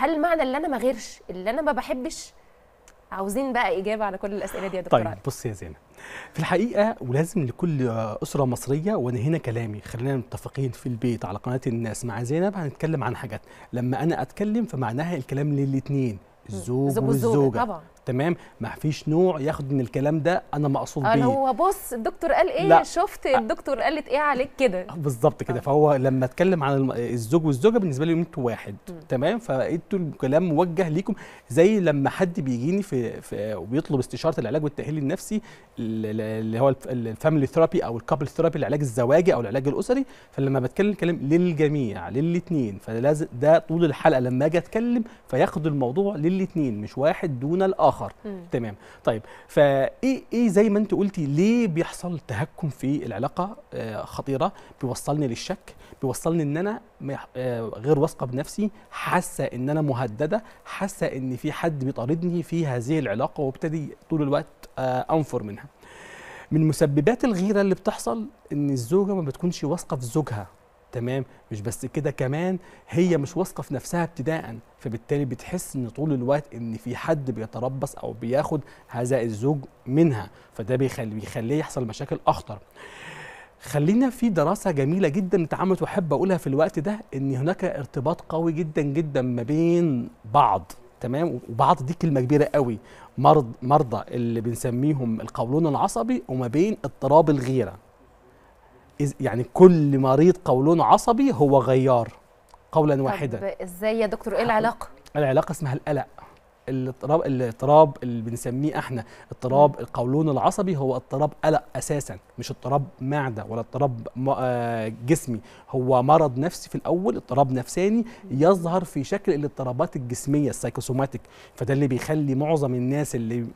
هل معنى اللي انا ما غيرش اللي انا ما بحبش عاوزين بقى اجابه على كل الاسئله دي يا دكتور طيب بص يا زينب في الحقيقه ولازم لكل اسره مصريه وانا هنا كلامي خلينا متفقين في البيت على قناه الناس مع زينب هنتكلم عن حاجات لما انا اتكلم فمعناها الكلام للاثنين الزوج والزوجه طبعا تمام ما فيش نوع ياخد من الكلام ده انا مقصود بيه هو بص الدكتور قال ايه لا. شفت الدكتور قالت ايه عليك كده آه، بالظبط كده آه. فهو لما اتكلم عن الزوج والزوجه بالنسبه لي انتوا واحد م. تمام فانتوا الكلام موجه ليكم زي لما حد بيجيني في, في وبيطلب استشاره العلاج والتاهيل النفسي اللي هو الفاميلي ثيرابي او الكابل ثيرابي العلاج الزواجي او العلاج الاسري فلما بتكلم كلام للجميع للاثنين فلازم ده طول الحلقه لما اجي اتكلم فياخد الموضوع للاثنين مش واحد دون الاخر اخر مم. تمام طيب فايه ايه زي ما انت قلتي ليه بيحصل تهكم في العلاقه آه، خطيره بيوصلني للشك بيوصلني ان انا آه، غير واثقه بنفسي حاسه ان انا مهدده حاسه ان في حد بيطاردني في هذه العلاقه وابتدي طول الوقت آه، انفر منها من مسببات الغيره اللي بتحصل ان الزوجه ما بتكونش واثقه في زوجها تمام مش بس كده كمان هي مش واثقه في نفسها ابتداء فبالتالي بتحس ان طول الوقت ان في حد بيتربص او بياخد هذا الزوج منها فده بيخلي بيخليه يحصل مشاكل اخطر خلينا في دراسة جميلة جدا اتعملت وأحب أقولها في الوقت ده إن هناك ارتباط قوي جدا جدا ما بين بعض تمام وبعض دي كلمة كبيرة قوي مرض مرضى اللي بنسميهم القولون العصبي وما بين اضطراب الغيرة يعني كل مريض قولون عصبي هو غيار قولا واحدا طب ازاي يا دكتور ايه العلاقه العلاقه اسمها القلق الاضطراب الاضطراب اللي بنسميه احنا اضطراب القولون العصبي هو اضطراب قلق اساسا مش اضطراب معده ولا اضطراب آه، جسمي هو مرض نفسي في الاول اضطراب نفساني يظهر في شكل الاضطرابات الجسميه السايكوسوماتيك فده اللي بيخلي معظم الناس اللي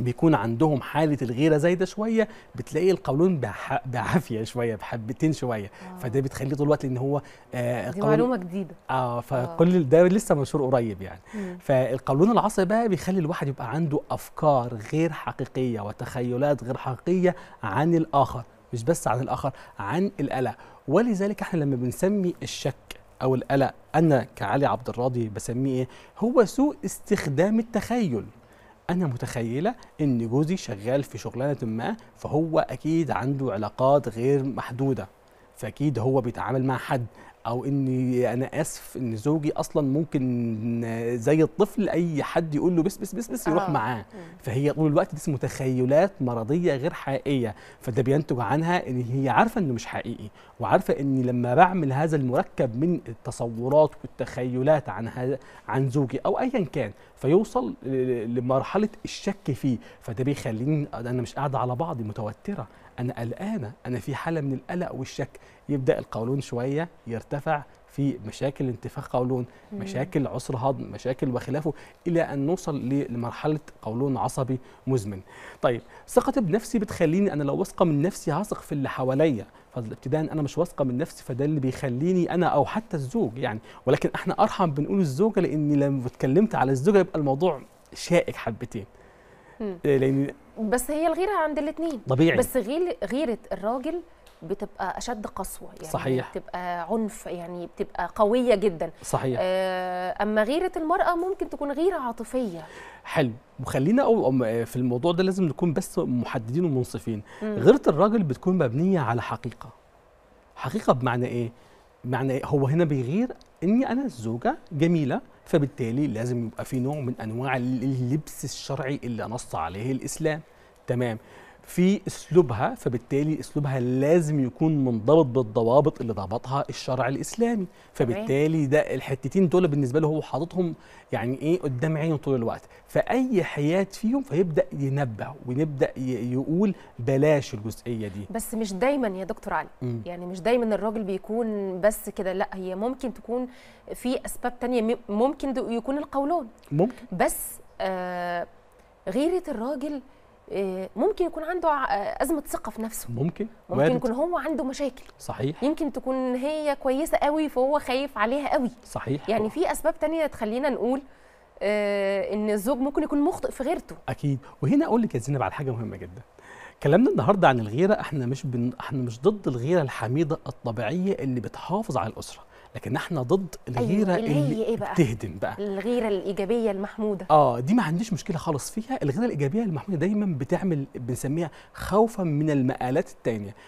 بيكون عندهم حاله الغيره زايده شويه بتلاقي القولون بعافيه شويه بحبتين شويه آه. فده بتخليه طول الوقت ان هو آه دي معلومه جديده اه فكل آه. ده لسه منشور قريب يعني مم. فالقولون العصبي بقى بيخلي الواحد يبقى عنده افكار غير حقيقيه وتخيلات غير حقيقيه عن الاخر مش بس عن الاخر عن القلق ولذلك احنا لما بنسمي الشك او القلق انا كعلي عبد الراضي بسميه ايه هو سوء استخدام التخيل انا متخيله ان جوزي شغال في شغلانه ما فهو اكيد عنده علاقات غير محدوده فاكيد هو بيتعامل مع حد او اني انا اسف ان زوجي اصلا ممكن زي الطفل اي حد يقول له بس بس بس بس يروح آه. معاه فهي طول الوقت دي متخيلات مرضيه غير حقيقيه فده بينتج عنها ان هي عارفه انه مش حقيقي وعارفه اني لما بعمل هذا المركب من التصورات والتخيلات عن هذا عن زوجي او ايا كان فيوصل لمرحله الشك فيه فده بيخليني انا مش قاعده على بعضي متوتره انا قلقانه انا في حاله من القلق والشك يبدا القولون شويه يرتفع في مشاكل انتفاخ قولون مشاكل عسر هضم مشاكل وخلافه الى ان نوصل لمرحله قولون عصبي مزمن طيب ثقتي بنفسي بتخليني انا لو واثقه من نفسي هثق في اللي حواليا فابتداء انا مش واثقه من نفسي فده اللي بيخليني انا او حتى الزوج يعني ولكن احنا ارحم بنقول الزوجه لان لما اتكلمت على الزوجه يبقى الموضوع شائك حبتين لان بس هي الغيره عند الاثنين طبيعي بس غيره الراجل بتبقى اشد قسوه يعني صحيح. بتبقى عنف يعني بتبقى قويه جدا صحيح آه، اما غيره المراه ممكن تكون غيره عاطفيه حلو وخلينا في الموضوع ده لازم نكون بس محددين ومنصفين غيره الراجل بتكون مبنيه على حقيقه حقيقه بمعنى ايه معنى إيه؟ هو هنا بيغير اني انا الزوجه جميله فبالتالي لازم يبقى في نوع من انواع اللبس الشرعي اللي نص عليه الاسلام تمام في اسلوبها فبالتالي اسلوبها لازم يكون منضبط بالضوابط اللي ضبطها الشرع الاسلامي فبالتالي ده الحتتين دول بالنسبه له هو حاططهم يعني ايه قدام عينه طول الوقت فاي حياد فيهم فيبدا ينبه ونبدا يقول بلاش الجزئيه دي بس مش دايما يا دكتور علي م. يعني مش دايما الراجل بيكون بس كده لا هي ممكن تكون في اسباب تانية ممكن يكون القولون ممكن بس آه غيره الراجل آه، ممكن يكون عنده آه، ازمه ثقه في نفسه ممكن ممكن يكون هو عنده مشاكل صحيح يمكن تكون هي كويسه قوي فهو خايف عليها قوي صحيح يعني في اسباب تانية تخلينا نقول آه، ان الزوج ممكن يكون مخطئ في غيرته اكيد وهنا اقول لك يا زينب على حاجه مهمه جدا كلامنا النهارده عن الغيره احنا مش بن... احنا مش ضد الغيره الحميده الطبيعيه اللي بتحافظ على الاسره لكن احنا ضد الغيره أيوة. اللي, اللي إيه بقى؟ بتهدم بقى الغيره الايجابيه المحموده اه دي ما عنديش مشكله خالص فيها الغيره الايجابيه المحموده دايما بتعمل بنسميها خوفا من المآلات الثانيه